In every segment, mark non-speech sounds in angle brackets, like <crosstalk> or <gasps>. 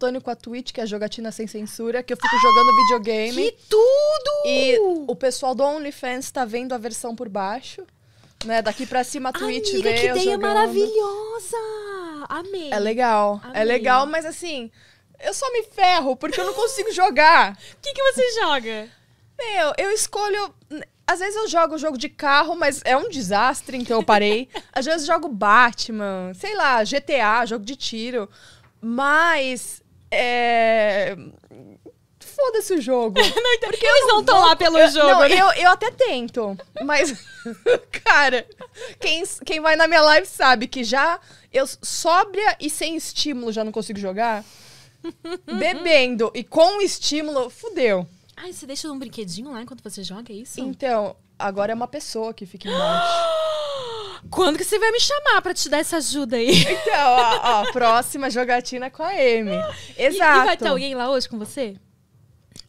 simultâneo com a Twitch, que é a jogatina sem censura, que eu fico ah, jogando videogame. e tudo! E o pessoal do OnlyFans tá vendo a versão por baixo. Né? Daqui pra cima a Twitch Amiga, vê que eu ideia jogando. maravilhosa! Amei. É legal. É Amei. É legal, mas assim, eu só me ferro porque eu não consigo jogar. O <laughs> que, que você joga? Meu, eu escolho. Às vezes eu jogo jogo de carro, mas é um desastre, então eu parei. <laughs> Às vezes eu jogo Batman, sei lá, GTA, jogo de tiro. Mas é foda-se o jogo. <laughs> não, então, porque eles não estão lá pelo jogo. Não, né? eu, eu até tento. Mas, <laughs> cara, quem, quem vai na minha live sabe que já eu sóbria e sem estímulo já não consigo jogar. <laughs> Bebendo e com estímulo, fudeu. Ai, você deixa um brinquedinho lá enquanto você joga, é isso? Então, agora é uma pessoa que fica embaixo. Quando que você vai me chamar para te dar essa ajuda aí? <laughs> Então, ó, ó próxima jogatina com a M. Exato. E, e vai ter alguém lá hoje com você?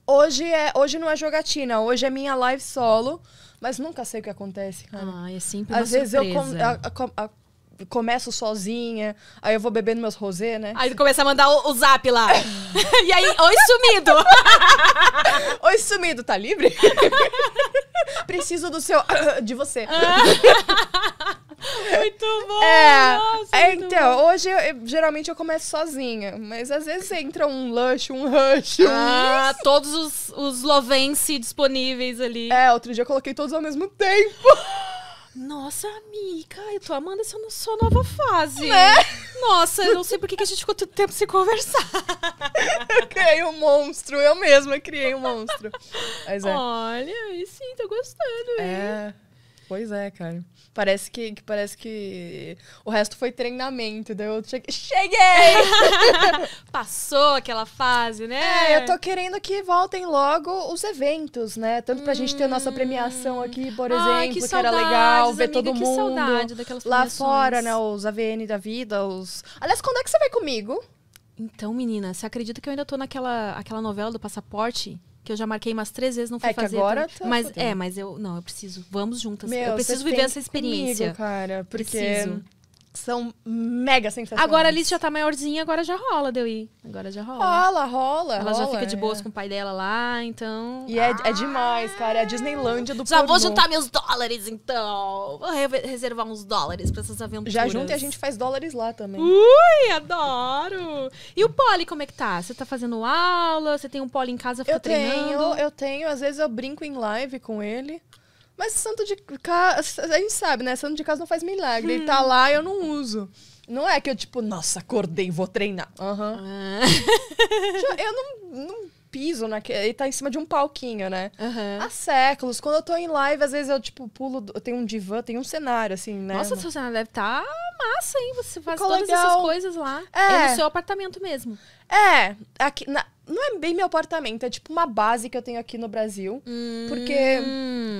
Hoje, é, hoje não é jogatina, hoje é minha live solo, mas nunca sei o que acontece, cara. Ah, é sempre Às vezes eu com, a, a, a, começo sozinha, aí eu vou bebendo meus rosé, né? Aí começa a mandar o, o zap lá. <laughs> e aí, oi sumido! <laughs> oi sumido, tá livre? Preciso do seu... de você. geralmente eu começo sozinha, mas às vezes entra um lush, um rush. Ah, todos os, os Lovense disponíveis ali. É, outro dia eu coloquei todos ao mesmo tempo. Nossa, amiga, eu tô amando essa sua nova fase. Né? Nossa, eu não sei por que a gente ficou tanto tempo sem conversar. eu criei um monstro, eu mesma criei um monstro. É. Olha, e sim, tô gostando, hein? É. Pois é, cara. Parece que, que parece que o resto foi treinamento. Daí eu cheguei. cheguei! <laughs> Passou aquela fase, né? É, eu tô querendo que voltem logo os eventos, né? Tanto pra hum. gente ter a nossa premiação hum. aqui, por Ai, exemplo, que, saudades, era legal ver amiga, todo mundo. Saudade daquelas lá fora, né? Os AVN da vida, os. Aliás, quando é que você vai comigo? Então, menina, você acredita que eu ainda tô naquela aquela novela do passaporte? que eu já marquei umas três vezes, não fui é fazer. Que agora tá mas é, mas eu não, eu preciso. Vamos juntas. Meu, eu preciso viver essa experiência. Comigo, cara, porque preciso são mega sensacionais. Agora a Liz já tá maiorzinha, agora já rola, deu ir. Agora já rola. Rola, rola. Ela rola, já fica de boas é. com o pai dela lá, então. E é, ah, é demais, cara. É a Disneylandia do Já pornô. vou juntar meus dólares, então. Vou re reservar uns dólares pra essas aventuras. Já junta e a gente faz dólares lá também. Ui, adoro! E o poli, como é que tá? Você tá fazendo aula? Você tem um poli em casa? Fica eu treinando? tenho, eu tenho. Às vezes eu brinco em live com ele. Mas santo de casa, a gente sabe, né? Santo de casa não faz milagre. Ele tá lá e eu não uso. Não é que eu, tipo, nossa, acordei, vou treinar. Aham. Uhum. Ah. Tipo, eu não, não piso naquele. Ele tá em cima de um palquinho, né? Uhum. Há séculos. Quando eu tô em live, às vezes eu, tipo, pulo. Eu tenho um divã, tem um cenário, assim, né? Nossa, seu cenário deve tá massa, hein? Você faz Ficou todas legal. essas coisas lá. É. é no seu apartamento mesmo. É. Aqui, na, não é bem meu apartamento, é tipo uma base que eu tenho aqui no Brasil. Hum. Porque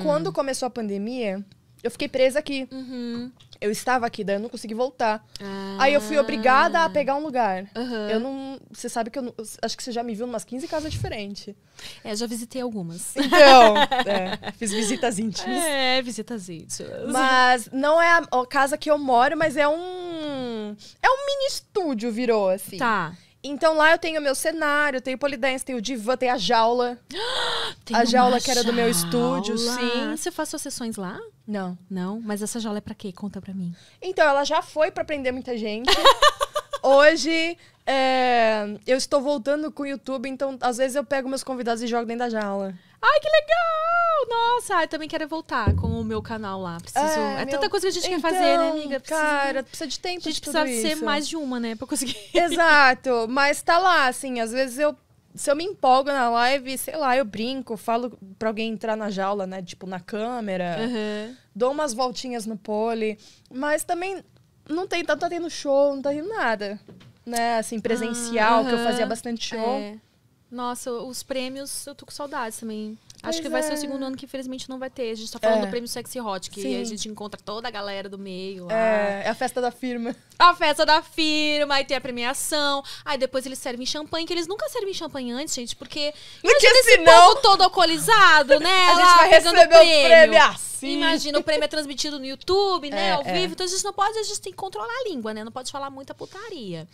quando começou a pandemia, eu fiquei presa aqui. Uhum. Eu estava aqui, daí eu não consegui voltar. Ah. Aí eu fui ah. obrigada a pegar um lugar. Uhum. Eu não. Você sabe que eu não, Acho que você já me viu em umas 15 casas diferentes. É, já visitei algumas. Então, <laughs> é, fiz visitas íntimas. É, visitas íntimas. Mas não é a, a casa que eu moro, mas é um. É um mini estúdio, virou, assim. Tá. Então lá eu tenho o meu cenário, tenho polidense, tenho divã, tenho a jaula. <gasps> Tem a jaula que era do meu estúdio, jaula. sim. Você faz suas sessões lá? Não. Não? Mas essa jaula é pra quê? Conta pra mim. Então, ela já foi pra prender muita gente. <laughs> Hoje é, eu estou voltando com o YouTube, então às vezes eu pego meus convidados e jogo dentro da jaula. Ai, que legal! Oh, nossa, eu também quero voltar com o meu canal lá. Preciso. É, é tanta coisa que a gente então, quer fazer, né, amiga? Precisa... Cara, precisa de tempo. A gente precisa ser mais de uma, né? Pra conseguir. <laughs> Exato. Mas tá lá, assim, às vezes eu se eu me empolgo na live, sei lá, eu brinco, falo pra alguém entrar na jaula, né? Tipo, na câmera. Uhum. Dou umas voltinhas no pole. Mas também não tem, tanto tá, tá tendo show, não tá tendo nada. Né? Assim, presencial, uhum. que eu fazia bastante show. É. Nossa, os prêmios eu tô com saudades também. Pois Acho que é. vai ser o é. segundo ano que infelizmente não vai ter. A gente tá falando é. do prêmio Sexy Hot, que Sim. a gente encontra toda a galera do meio lá. É, é a festa da firma. A festa da firma, aí tem a premiação. Aí depois eles servem champanhe, que eles nunca servem champanhe antes, gente, porque. Porque esse povo todo alcoolizado, né? <laughs> a gente vai receber o prêmio. prêmio é assim. Imagina, o prêmio é transmitido no YouTube, <laughs> né? É, ao vivo. Então a gente não pode, a gente tem que controlar a língua, né? Não pode falar muita putaria.